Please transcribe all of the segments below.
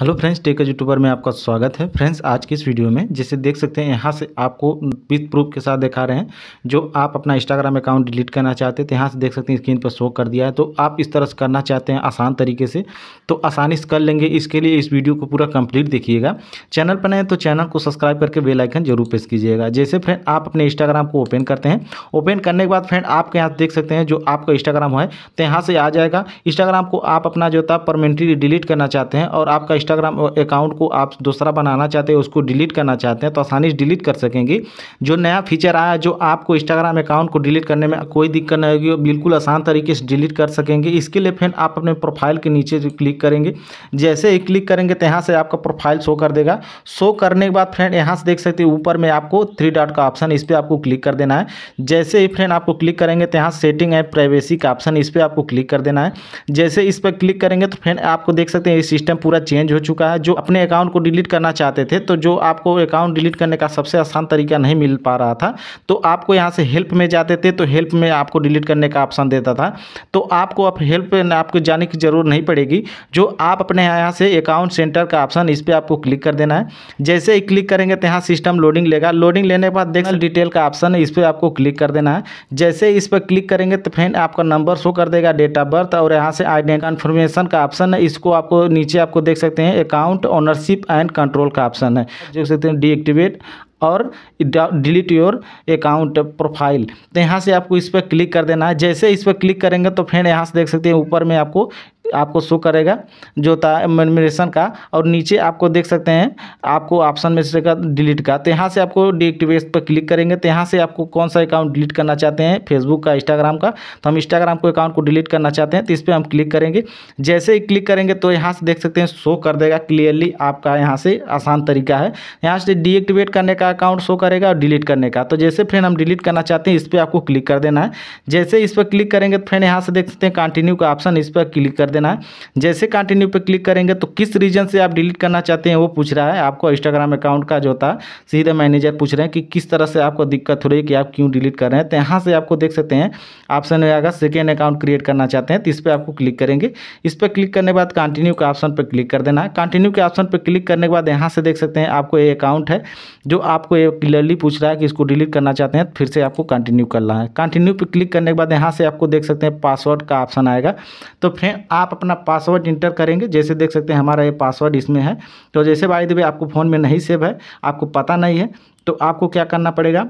hello friends tech YouTuber में आपका स्वागत है फ्रेंड्स आज की इस वीडियो में जिसे देख सकते हैं यहाँ से आपको विथ प्रूफ के साथ दिखा रहे हैं जो आप अपना इंस्टाग्राम अकाउंट डिलीट करना चाहते हैं तो यहाँ से देख सकते हैं स्क्रीन पर शो कर दिया है तो आप इस तरह से करना चाहते हैं आसान तरीके से तो आसानी से कर लेंगे इसके लिए इस वीडियो को पूरा कंप्लीट देखिएगा चैनल पर नए तो चैनल को सब्सक्राइब करके बेलाइकन जरूर प्रेस कीजिएगा जैसे फ्रेंड आप अपने इंस्टाग्राम को ओपन करते हैं ओपन करने के बाद फ्रेंड आपके यहाँ देख सकते हैं जो आपका इंस्टाग्राम है तो यहाँ से आ जाएगा इंस्टाग्राम को आप अपना जो था परमेंट्री डिलीट करना चाहते हैं और आपका इंस्टाग्राम अकाउंट को आप दूसरा बनाना चाहते हैं उसको डिलीट करना चाहते हैं तो आसानी से डिलीट कर सकेंगे जो नया फीचर आया जो आपको इंस्टाग्राम अकाउंट को डिलीट करने में कोई दिक्कत नहीं होगी बिल्कुल आसान तरीके से डिलीट कर सकेंगे इसके लिए फिर आप अपने प्रोफाइल के नीचे क्लिक करेंगे जैसे ही क्लिक करेंगे तो यहाँ से आपका प्रोफाइल शो कर देगा शो करने के बाद फ्रेंड यहाँ से देख सकते हैं ऊपर में आपको थ्री डॉट का ऑप्शन इस पर आपको क्लिक कर देना है जैसे ही फ्रेंड आपको क्लिक करेंगे तो यहाँ सेटिंग है प्राइवेसी का ऑप्शन इस पर आपको क्लिक कर देना है जैसे इस पर क्लिक करेंगे तो फ्रेंड आपको देख सकते हैं ये सिस्टम पूरा चेंज हो चुका है जो अपने अकाउंट को डिलीट करना चाहते थे तो जो आपको अकाउंट डिलीट करने का सबसे आसान तरीका नहीं मिल पा रहा था तो आपको यहाँ से हेल्प में जाते थे तो हेल्प में आपको डिलीट करने का ऑप्शन देता था तो आपको अब हेल्प आपको जाने की ज़रूरत नहीं पड़ेगी जो आप अपने यहाँ से अकाउंट सेंटर का ऑप्शन इस पर आपको क्लिक कर देना है जैसे ही क्लिक करेंगे तो यहाँ सिस्टम लोडिंग लेगा लोडिंग लेने के बाद देख डिटेल का ऑप्शन है इस पर आपको क्लिक कर देना है जैसे इस पर क्लिक करेंगे तो फिर आपका नंबर शो कर देगा डेट ऑफ बर्थ और यहाँ से आई कन्फर्मेशन का ऑप्शन है इसको आपको नीचे आपको देख सकते हैं हैं अकाउंट ओनरशिप एंड कंट्रोल का ऑप्शन है देख सकते हैं डीएक्टिवेट और डिलीट योर अकाउंट प्रोफाइल तो यहाँ से आपको इस पर क्लिक कर देना है जैसे इस पर क्लिक करेंगे तो फ्रेंड यहाँ से देख सकते हैं ऊपर में आपको आपको शो करेगा जो था मेमोरेशन का और नीचे आपको देख सकते हैं आपको ऑप्शन में से का डिलीट का तो यहाँ से आपको डिएक्टिवेट पर क्लिक करेंगे तो यहाँ से आपको कौन सा अकाउंट डिलीट करना चाहते हैं फेसबुक का इंस्टाग्राम का तो हम इंस्टाग्राम को अकाउंट को डिलीट करना चाहते हैं तो इस पर हम क्लिक करेंगे जैसे ही क्लिक करेंगे तो यहाँ से देख सकते हैं शो कर देगा क्लियरली आपका यहाँ से आसान तरीका है यहाँ से डीएक्टिवेट करने का अकाउंट शो करेगा और डिलीट करने का तो जैसे फ्रेंड हम डिलीट करना चाहते हैं इस पर आपको क्लिक कर देना है जैसे इस पर क्लिक करेंगे तो फ्रेंड यहाँ से देख सकते हैं कंटिन्यू का ऑप्शन इस पर क्लिक कर देना है जैसे कंटिन्यू पे क्लिक करेंगे तो किस रीजन से आप डिलीट करना चाहते हैं वो पूछ रहा है आपको इंस्टाग्राम अकाउंट का जो होता है सीधे मैनेजर पूछ रहे हैं कि किस तरह से आपको दिक्कत हो रही है कि आप क्यों डिलीट कर रहे हैं तो यहाँ से आपको देख सकते हैं ऑप्शन में जाएगा सेकेंड अकाउंट क्रिएट करना चाहते हैं तो इस पर आपको क्लिक करेंगे इस पर क्लिक करने के बाद कंटिन्यू के ऑप्शन पर क्लिक कर देना है कंटिन्यू के ऑप्शन पर क्लिक करने के बाद यहाँ से देख सकते हैं आपको ये अकाउंट है जो आपको ये क्लियरली पूछ रहा है कि इसको डिलीट करना चाहते हैं फिर से आपको कंटिन्यू करना है कंटिन्यू पर क्लिक करने के बाद यहाँ से आपको देख सकते हैं पासवर्ड का ऑप्शन आएगा तो फ्रेंड आप आप अपना पासवर्ड इंटर करेंगे जैसे देख सकते हैं हमारा ये पासवर्ड इसमें है तो जैसे भाई देवी आपको फ़ोन में नहीं सेव है आपको पता नहीं है तो आपको क्या करना पड़ेगा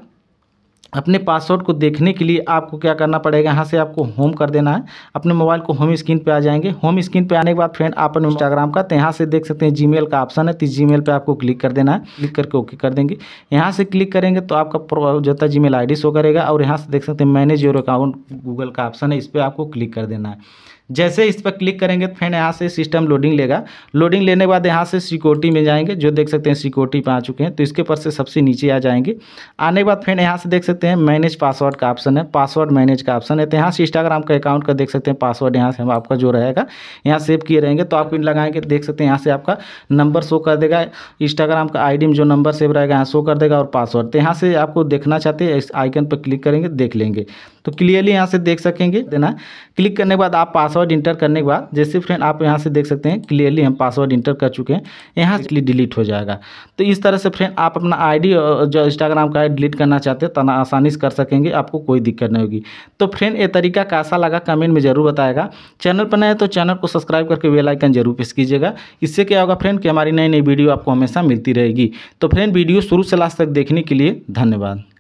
अपने पासवर्ड को देखने के लिए आपको क्या करना पड़ेगा यहाँ से आपको होम कर देना है अपने मोबाइल को होम स्क्रीन पे आ जाएंगे होम स्क्रीन पे आने के बाद फ्रेंड आप अपने इंस्टाग्राम का तो यहाँ से देख सकते हैं जीमेल का ऑप्शन है तो जीमेल पे आपको क्लिक कर देना है क्लिक करके ओके कर देंगे यहाँ से क्लिक करेंगे तो आपका जो था जी मेल शो करेगा और यहाँ से देख सकते हैं मैनेज योर अकाउंट गूगल का ऑप्शन है इस पर आपको क्लिक कर देना है जैसे इस पर क्लिक करेंगे तो फ्रेंड यहाँ से सिस्टम लोडिंग लेगा लोडिंग लेने के बाद यहाँ से सिक्योरिटी में जाएंगे जो देख सकते हैं सिक्योरिटी पर आ चुके हैं तो इसके पर से सबसे नीचे आ जाएंगे आने के बाद फ्रेंड यहाँ से देख सकते हैं मैनेज पासवर्ड का ऑप्शन है पासवर्ड मैनेज का ऑप्शन है तो यहाँ से इंस्टाग्राम का अकाउंट का देख सकते हैं पासवर्ड यहाँ से हम आपका जो रहेगा यहाँ सेव किए रहेंगे तो आप इन लगाएंगे देख सकते हैं यहाँ से आपका नंबर शो कर देगा इंस्टाग्राम का आई में जो नंबर सेव रहेगा यहाँ शो कर देगा और पासवर्ड तो यहाँ से आपको देखना चाहते हैं इस आइकन पर क्लिक करेंगे देख लेंगे तो क्लियरली यहाँ से देख सकेंगे देना क्लिक करने के बाद आप पास पासवर्ड इंटर करने के बाद जैसे फ्रेंड आप यहाँ से देख सकते हैं क्लियरली हम पासवर्ड इंटर कर चुके हैं यहाँ से डिलीट हो जाएगा तो इस तरह से फ्रेंड आप अपना आईडी जो इंस्टाग्राम का डिलीट करना चाहते हैं तो आसानी से कर सकेंगे आपको कोई दिक्कत नहीं होगी तो फ्रेंड ये तरीका कैसा लगा कमेंट में जरूर बताएगा चैनल पर नए तो चैनल को सब्सक्राइब करके वेलाइकन जरूर प्रेस कीजिएगा इससे क्या होगा फ्रेंड कि हमारी नई नई वीडियो आपको हमेशा मिलती रहेगी तो फ्रेंड वीडियो शुरू से लास्ट तक देखने के लिए धन्यवाद